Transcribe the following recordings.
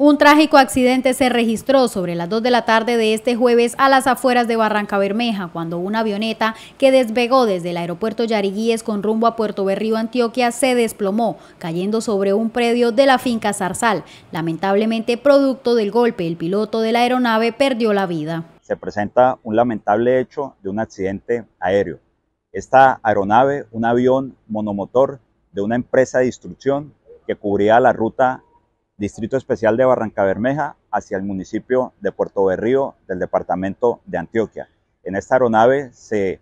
Un trágico accidente se registró sobre las 2 de la tarde de este jueves a las afueras de Barranca Bermeja, cuando una avioneta que desvegó desde el aeropuerto Yariguíes con rumbo a Puerto Berrío, Antioquia, se desplomó, cayendo sobre un predio de la finca Zarzal. Lamentablemente, producto del golpe, el piloto de la aeronave perdió la vida. Se presenta un lamentable hecho de un accidente aéreo. Esta aeronave, un avión monomotor de una empresa de instrucción que cubría la ruta Distrito Especial de Barranca Bermeja hacia el municipio de Puerto Berrío del departamento de Antioquia. En esta aeronave se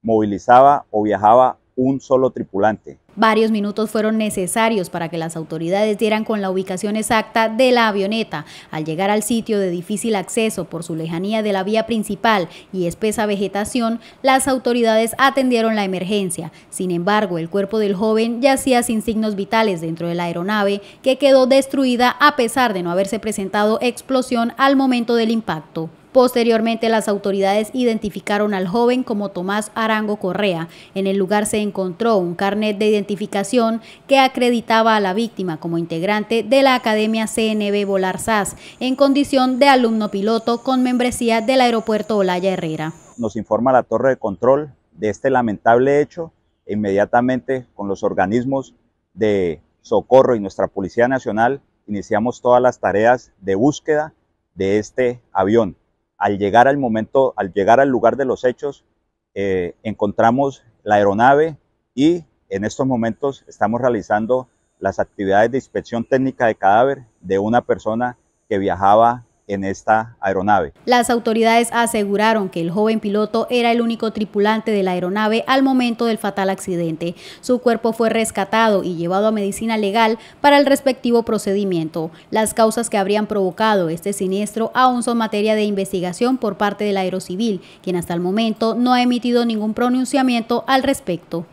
movilizaba o viajaba un solo tripulante. Varios minutos fueron necesarios para que las autoridades dieran con la ubicación exacta de la avioneta. Al llegar al sitio de difícil acceso por su lejanía de la vía principal y espesa vegetación, las autoridades atendieron la emergencia. Sin embargo, el cuerpo del joven yacía sin signos vitales dentro de la aeronave, que quedó destruida a pesar de no haberse presentado explosión al momento del impacto. Posteriormente, las autoridades identificaron al joven como Tomás Arango Correa. En el lugar se encontró un carnet de identificación que acreditaba a la víctima como integrante de la Academia CNB Volar SAS, en condición de alumno piloto con membresía del aeropuerto Olaya Herrera. Nos informa la torre de control de este lamentable hecho inmediatamente con los organismos de socorro y nuestra Policía Nacional iniciamos todas las tareas de búsqueda de este avión al llegar al momento, al llegar al lugar de los hechos, eh, encontramos la aeronave y en estos momentos estamos realizando las actividades de inspección técnica de cadáver de una persona que viajaba en esta aeronave. Las autoridades aseguraron que el joven piloto era el único tripulante de la aeronave al momento del fatal accidente. Su cuerpo fue rescatado y llevado a medicina legal para el respectivo procedimiento. Las causas que habrían provocado este siniestro aún son materia de investigación por parte del Aerocivil, quien hasta el momento no ha emitido ningún pronunciamiento al respecto.